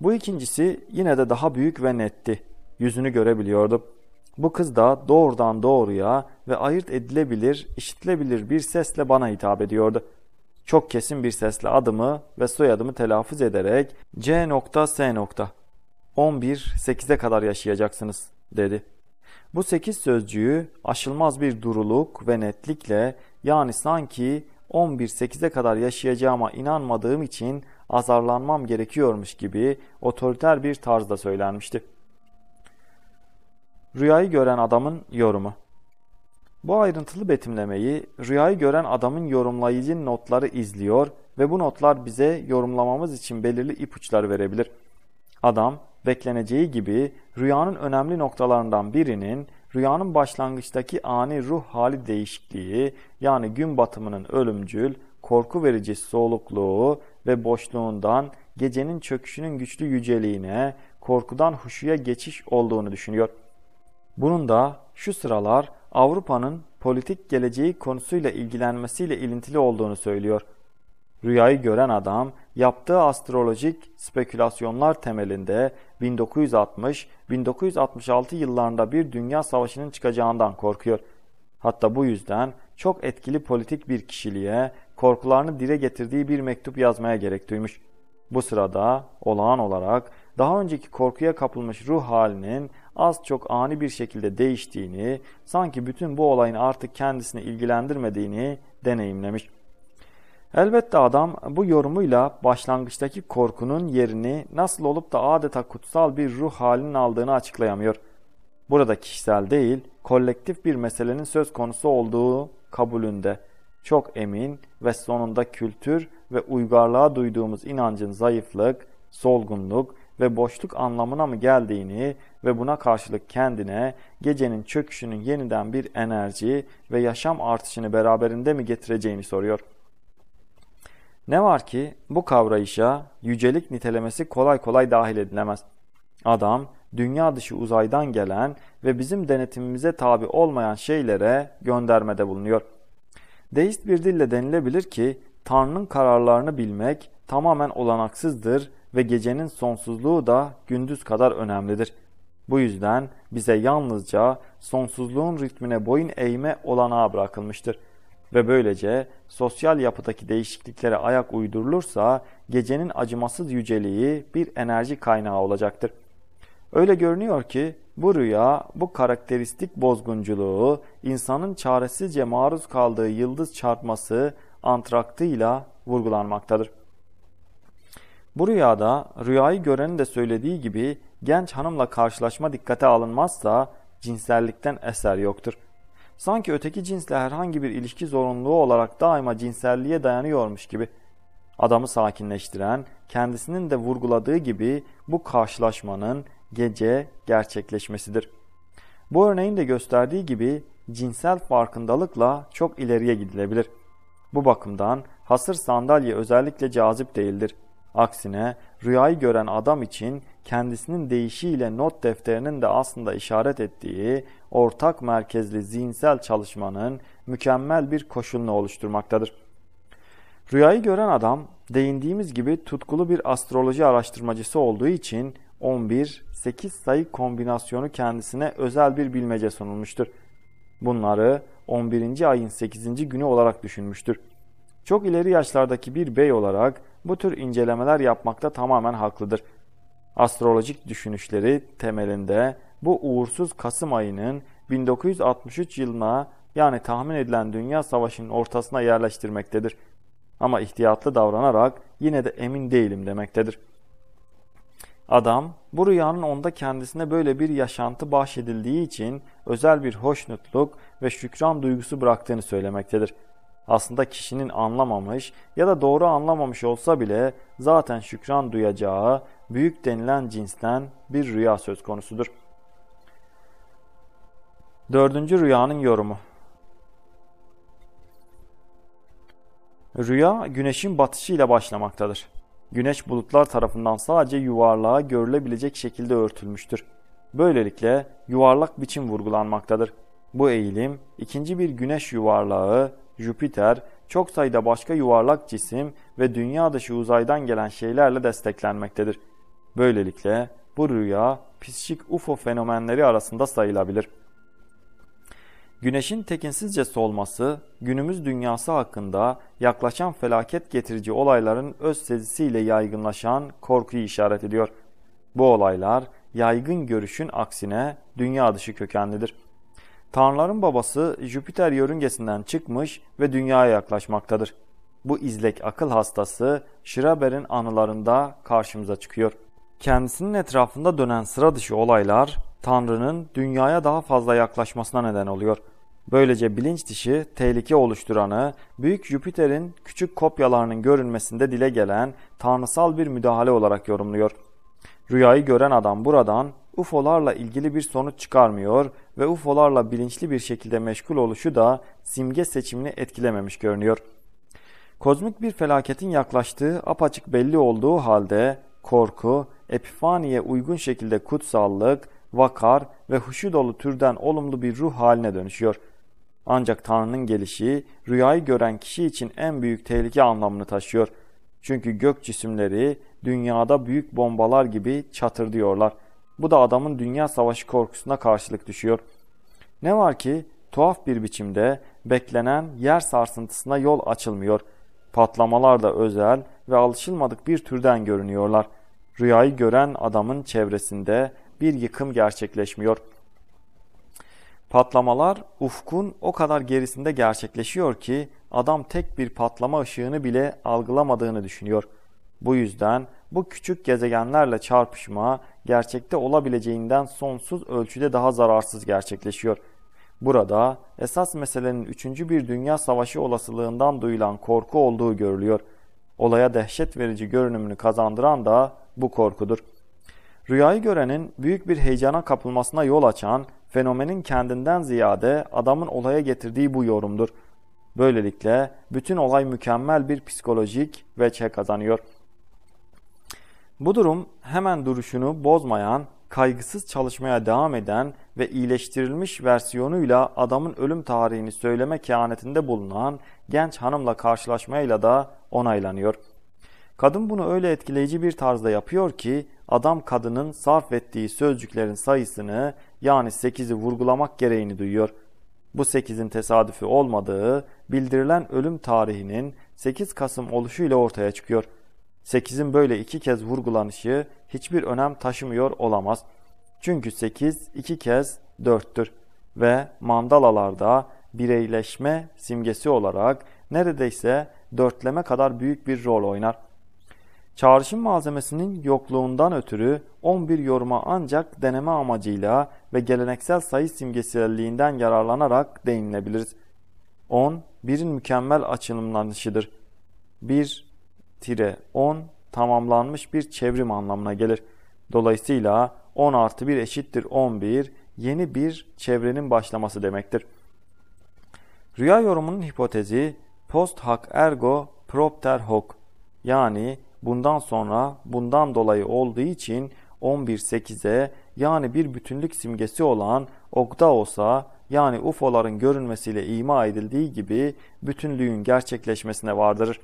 Bu ikincisi yine de daha büyük ve netti. Yüzünü görebiliyordum. Bu kız da doğrudan doğruya ve ayırt edilebilir, işitilebilir bir sesle bana hitap ediyordu.'' çok kesin bir sesle adımı ve soyadımı telaffuz ederek C.S. 11 8'e kadar yaşayacaksınız dedi. Bu 8 sözcüğü aşılmaz bir duruluk ve netlikle yani sanki 11 8'e kadar yaşayacağıma inanmadığım için azarlanmam gerekiyormuş gibi otoriter bir tarzda söylenmişti. Rüyayı gören adamın yorumu bu ayrıntılı betimlemeyi rüyayı gören adamın yorumlayıcı notları izliyor ve bu notlar bize yorumlamamız için belirli ipuçlar verebilir. Adam bekleneceği gibi rüyanın önemli noktalarından birinin rüyanın başlangıçtaki ani ruh hali değişikliği yani gün batımının ölümcül, korku verici soğukluğu ve boşluğundan gecenin çöküşünün güçlü yüceliğine, korkudan huşuya geçiş olduğunu düşünüyor. Bunun da şu sıralar Avrupa'nın politik geleceği konusuyla ilgilenmesiyle ilintili olduğunu söylüyor. Rüyayı gören adam yaptığı astrolojik spekülasyonlar temelinde 1960-1966 yıllarında bir dünya savaşının çıkacağından korkuyor. Hatta bu yüzden çok etkili politik bir kişiliğe korkularını dile getirdiği bir mektup yazmaya gerek duymuş. Bu sırada olağan olarak daha önceki korkuya kapılmış ruh halinin az çok ani bir şekilde değiştiğini, sanki bütün bu olayın artık kendisini ilgilendirmediğini deneyimlemiş. Elbette adam bu yorumuyla başlangıçtaki korkunun yerini nasıl olup da adeta kutsal bir ruh halinin aldığını açıklayamıyor. Burada kişisel değil, kolektif bir meselenin söz konusu olduğu kabulünde çok emin ve sonunda kültür ve uygarlığa duyduğumuz inancın zayıflık, solgunluk ve boşluk anlamına mı geldiğini ve buna karşılık kendine gecenin çöküşünün yeniden bir enerji ve yaşam artışını beraberinde mi getireceğini soruyor. Ne var ki bu kavrayışa yücelik nitelemesi kolay kolay dahil edilemez. Adam dünya dışı uzaydan gelen ve bizim denetimimize tabi olmayan şeylere göndermede bulunuyor. Deist bir dille denilebilir ki Tanrı'nın kararlarını bilmek tamamen olanaksızdır ve gecenin sonsuzluğu da gündüz kadar önemlidir. Bu yüzden bize yalnızca sonsuzluğun ritmine boyun eğme olanağı bırakılmıştır. Ve böylece sosyal yapıdaki değişikliklere ayak uydurulursa gecenin acımasız yüceliği bir enerji kaynağı olacaktır. Öyle görünüyor ki bu rüya, bu karakteristik bozgunculuğu, insanın çaresizce maruz kaldığı yıldız çarpması antraktıyla vurgulanmaktadır. Bu rüyada rüyayı görenin de söylediği gibi genç hanımla karşılaşma dikkate alınmazsa cinsellikten eser yoktur. Sanki öteki cinsle herhangi bir ilişki zorunluluğu olarak daima cinselliğe dayanıyormuş gibi. Adamı sakinleştiren, kendisinin de vurguladığı gibi bu karşılaşmanın gece gerçekleşmesidir. Bu örneğin de gösterdiği gibi cinsel farkındalıkla çok ileriye gidilebilir. Bu bakımdan hasır sandalye özellikle cazip değildir. Aksine rüyayı gören adam için kendisinin deyişiyle not defterinin de aslında işaret ettiği ortak merkezli zihinsel çalışmanın mükemmel bir koşulunu oluşturmaktadır. Rüyayı gören adam değindiğimiz gibi tutkulu bir astroloji araştırmacısı olduğu için 11-8 sayı kombinasyonu kendisine özel bir bilmece sunulmuştur. Bunları 11. ayın 8. günü olarak düşünmüştür. Çok ileri yaşlardaki bir bey olarak bu tür incelemeler yapmakta tamamen haklıdır. Astrolojik düşünüşleri temelinde bu uğursuz Kasım ayının 1963 yılına yani tahmin edilen Dünya Savaşı'nın ortasına yerleştirmektedir. Ama ihtiyatlı davranarak yine de emin değilim demektedir. Adam bu rüyanın onda kendisine böyle bir yaşantı bahşedildiği için özel bir hoşnutluk ve şükran duygusu bıraktığını söylemektedir aslında kişinin anlamamış ya da doğru anlamamış olsa bile zaten şükran duyacağı büyük denilen cinsten bir rüya söz konusudur. Dördüncü rüyanın yorumu. Rüya güneşin batışıyla başlamaktadır. Güneş bulutlar tarafından sadece yuvarlığa görülebilecek şekilde örtülmüştür. Böylelikle yuvarlak biçim vurgulanmaktadır. Bu eğilim ikinci bir güneş yuvarlağı Jüpiter, çok sayıda başka yuvarlak cisim ve dünya dışı uzaydan gelen şeylerle desteklenmektedir. Böylelikle bu rüya psikik UFO fenomenleri arasında sayılabilir. Güneşin tekinsizce solması, günümüz dünyası hakkında yaklaşan felaket getirici olayların öz sezisiyle yaygınlaşan korkuyu işaret ediyor. Bu olaylar yaygın görüşün aksine dünya dışı kökenlidir. Tanrıların babası Jüpiter yörüngesinden çıkmış ve dünyaya yaklaşmaktadır. Bu izlek akıl hastası Schreber'in anılarında karşımıza çıkıyor. Kendisinin etrafında dönen sıra dışı olaylar Tanrı'nın dünyaya daha fazla yaklaşmasına neden oluyor. Böylece bilinç dışı tehlike oluşturanı, Büyük Jüpiter'in küçük kopyalarının görünmesinde dile gelen tanrısal bir müdahale olarak yorumluyor. Rüyayı gören adam buradan UFO'larla ilgili bir sonuç çıkarmıyor ve UFO'larla bilinçli bir şekilde meşgul oluşu da simge seçimini etkilememiş görünüyor. Kozmik bir felaketin yaklaştığı apaçık belli olduğu halde korku, epifaniye uygun şekilde kutsallık, vakar ve huşu dolu türden olumlu bir ruh haline dönüşüyor. Ancak Tanrı'nın gelişi rüyayı gören kişi için en büyük tehlike anlamını taşıyor. Çünkü gök cisimleri dünyada büyük bombalar gibi çatır diyorlar. Bu da adamın dünya savaşı korkusuna karşılık düşüyor. Ne var ki tuhaf bir biçimde beklenen yer sarsıntısına yol açılmıyor. Patlamalar da özel ve alışılmadık bir türden görünüyorlar. Rüyayı gören adamın çevresinde bir yıkım gerçekleşmiyor. Patlamalar ufkun o kadar gerisinde gerçekleşiyor ki adam tek bir patlama ışığını bile algılamadığını düşünüyor. Bu yüzden bu küçük gezegenlerle çarpışma gerçekte olabileceğinden sonsuz ölçüde daha zararsız gerçekleşiyor. Burada esas meselenin 3. bir dünya savaşı olasılığından duyulan korku olduğu görülüyor. Olaya dehşet verici görünümünü kazandıran da bu korkudur. Rüyayı görenin büyük bir heyecana kapılmasına yol açan fenomenin kendinden ziyade adamın olaya getirdiği bu yorumdur. Böylelikle bütün olay mükemmel bir psikolojik veçe kazanıyor.'' Bu durum hemen duruşunu bozmayan, kaygısız çalışmaya devam eden ve iyileştirilmiş versiyonuyla adamın ölüm tarihini söyleme kehanetinde bulunan genç hanımla karşılaşmayla da onaylanıyor. Kadın bunu öyle etkileyici bir tarzda yapıyor ki adam kadının sarf ettiği sözcüklerin sayısını yani 8'i vurgulamak gereğini duyuyor. Bu 8'in tesadüfi olmadığı bildirilen ölüm tarihinin 8 Kasım oluşuyla ortaya çıkıyor.'' 8'in böyle iki kez vurgulanışı hiçbir önem taşımıyor olamaz. Çünkü 8 iki kez 4'tür ve mandalalarda bireyleşme simgesi olarak neredeyse dörtleme kadar büyük bir rol oynar. Çağrışım malzemesinin yokluğundan ötürü 11 yoruma ancak deneme amacıyla ve geleneksel sayı simgeselliğinden yararlanarak değinilebiliriz. 10, birin mükemmel açılımlanışıdır. 1, tire 10 tamamlanmış bir çevrim anlamına gelir. Dolayısıyla 10 artı 1 eşittir 11 yeni bir çevrenin başlaması demektir. Rüya yorumunun hipotezi post hoc ergo propter hoc yani bundan sonra bundan dolayı olduğu için 11 8'e yani bir bütünlük simgesi olan okta olsa yani UFO'ların görünmesiyle ima edildiği gibi bütünlüğün gerçekleşmesine vardırır.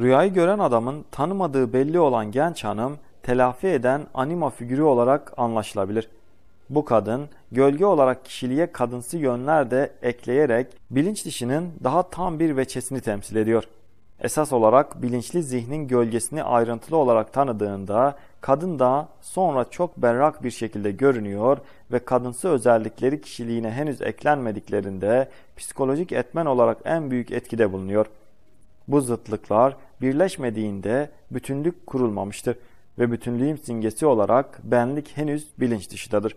Rüyayı gören adamın tanımadığı belli olan genç hanım telafi eden anima figürü olarak anlaşılabilir. Bu kadın gölge olarak kişiliğe kadınsı yönler de ekleyerek bilinç dişinin daha tam bir veçesini temsil ediyor. Esas olarak bilinçli zihnin gölgesini ayrıntılı olarak tanıdığında kadın da sonra çok berrak bir şekilde görünüyor ve kadınsı özellikleri kişiliğine henüz eklenmediklerinde psikolojik etmen olarak en büyük etkide bulunuyor.'' bu zıtlıklar birleşmediğinde bütünlük kurulmamıştır ve bütünlüğün simgesi olarak benlik henüz bilinç dışıdadır.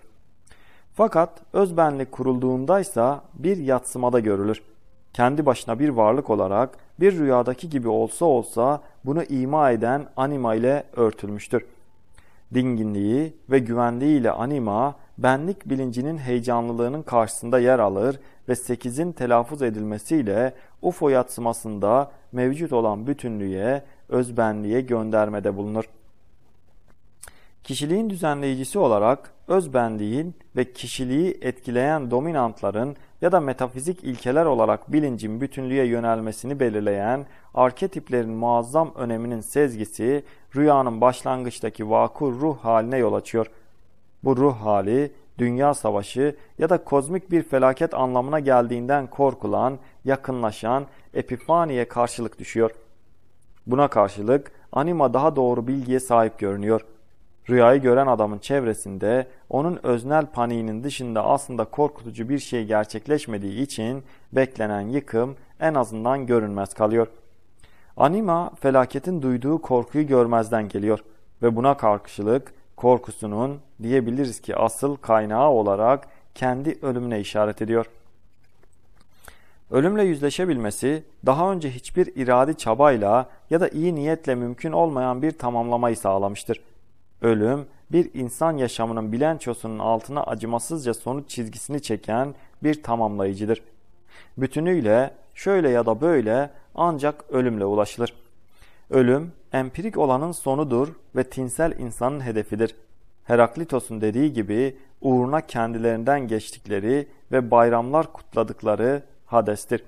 Fakat özbenlik kurulduğunda ise bir yatsımada görülür. Kendi başına bir varlık olarak bir rüyadaki gibi olsa olsa bunu ima eden anima ile örtülmüştür. Dinginliği ve güvenliği ile anima benlik bilincinin heyecanlılığının karşısında yer alır ve sekizin telaffuz edilmesiyle UFO yatsımasında mevcut olan bütünlüğe, özbenliğe göndermede bulunur. Kişiliğin düzenleyicisi olarak özbenliğin ve kişiliği etkileyen dominantların ya da metafizik ilkeler olarak bilincin bütünlüğe yönelmesini belirleyen arketiplerin muazzam öneminin sezgisi rüyanın başlangıçtaki vakur ruh haline yol açıyor. Bu ruh hali dünya savaşı ya da kozmik bir felaket anlamına geldiğinden korkulan, yakınlaşan Epifani'ye karşılık düşüyor. Buna karşılık anima daha doğru bilgiye sahip görünüyor. Rüyayı gören adamın çevresinde onun öznel paniğinin dışında aslında korkutucu bir şey gerçekleşmediği için beklenen yıkım en azından görünmez kalıyor. Anima felaketin duyduğu korkuyu görmezden geliyor ve buna karşılık korkusunun diyebiliriz ki asıl kaynağı olarak kendi ölümüne işaret ediyor. Ölümle yüzleşebilmesi daha önce hiçbir iradi çabayla ya da iyi niyetle mümkün olmayan bir tamamlamayı sağlamıştır. Ölüm bir insan yaşamının bilançosunun altına acımasızca sonuç çizgisini çeken bir tamamlayıcıdır. Bütünüyle şöyle ya da böyle ancak ölümle ulaşılır. Ölüm, empirik olanın sonudur ve tinsel insanın hedefidir. Heraklitos'un dediği gibi uğruna kendilerinden geçtikleri ve bayramlar kutladıkları Hades'tir.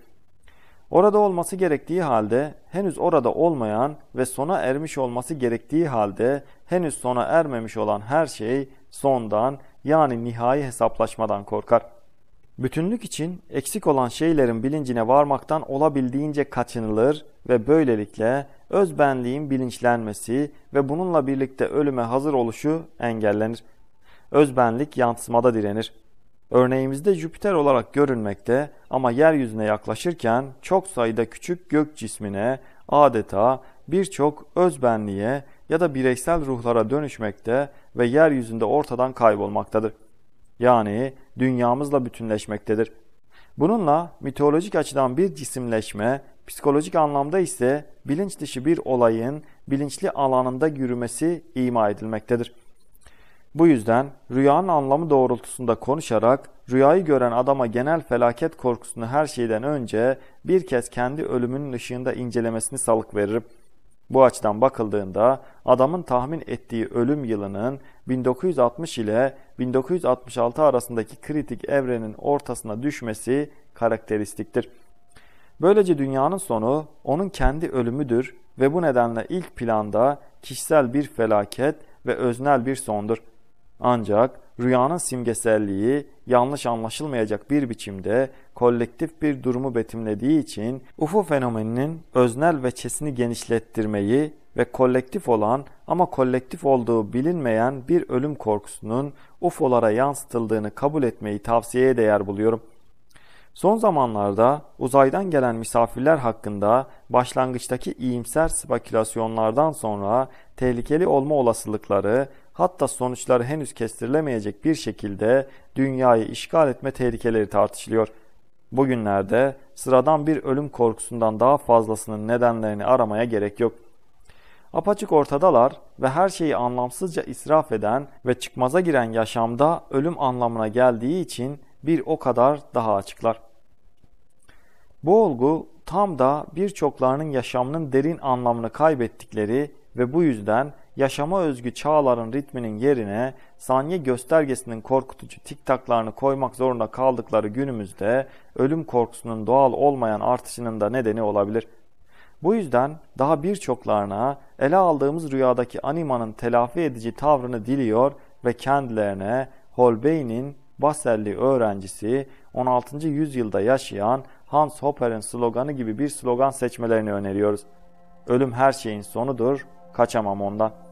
Orada olması gerektiği halde henüz orada olmayan ve sona ermiş olması gerektiği halde henüz sona ermemiş olan her şey sondan yani nihai hesaplaşmadan korkar. Bütünlük için eksik olan şeylerin bilincine varmaktan olabildiğince kaçınılır ve böylelikle özbenliğin bilinçlenmesi ve bununla birlikte ölüme hazır oluşu engellenir. Özbenlik yansımada direnir. Örneğimizde Jüpiter olarak görünmekte ama yeryüzüne yaklaşırken çok sayıda küçük gök cismine adeta birçok özbenliğe ya da bireysel ruhlara dönüşmekte ve yeryüzünde ortadan kaybolmaktadır yani dünyamızla bütünleşmektedir. Bununla mitolojik açıdan bir cisimleşme, psikolojik anlamda ise bilinç dışı bir olayın bilinçli alanında yürümesi ima edilmektedir. Bu yüzden rüyanın anlamı doğrultusunda konuşarak rüyayı gören adama genel felaket korkusunu her şeyden önce bir kez kendi ölümünün ışığında incelemesini salık veririm. Bu açıdan bakıldığında adamın tahmin ettiği ölüm yılının 1960 ile 1966 arasındaki kritik evrenin ortasına düşmesi karakteristiktir. Böylece dünyanın sonu onun kendi ölümüdür ve bu nedenle ilk planda kişisel bir felaket ve öznel bir sondur. Ancak rüyanın simgeselliği yanlış anlaşılmayacak bir biçimde kolektif bir durumu betimlediği için UFO fenomeninin öznel ve çesini genişlettirmeyi ve kolektif olan ama kolektif olduğu bilinmeyen bir ölüm korkusunun UFO'lara yansıtıldığını kabul etmeyi tavsiyeye değer buluyorum. Son zamanlarda uzaydan gelen misafirler hakkında başlangıçtaki iyimser spekülasyonlardan sonra tehlikeli olma olasılıkları hatta sonuçları henüz kestirilemeyecek bir şekilde dünyayı işgal etme tehlikeleri tartışılıyor. Bugünlerde sıradan bir ölüm korkusundan daha fazlasının nedenlerini aramaya gerek yok. Apaçık ortadalar ve her şeyi anlamsızca israf eden ve çıkmaza giren yaşamda ölüm anlamına geldiği için bir o kadar daha açıklar. Bu olgu tam da birçoklarının yaşamının derin anlamını kaybettikleri ve bu yüzden yaşama özgü çağların ritminin yerine saniye göstergesinin korkutucu tiktaklarını koymak zorunda kaldıkları günümüzde ölüm korkusunun doğal olmayan artışının da nedeni olabilir. Bu yüzden daha birçoklarına ele aldığımız rüyadaki animanın telafi edici tavrını diliyor ve kendilerine Holbein'in Baselli öğrencisi 16. yüzyılda yaşayan Hans Hopper'in sloganı gibi bir slogan seçmelerini öneriyoruz. Ölüm her şeyin sonudur, kaçamam ondan.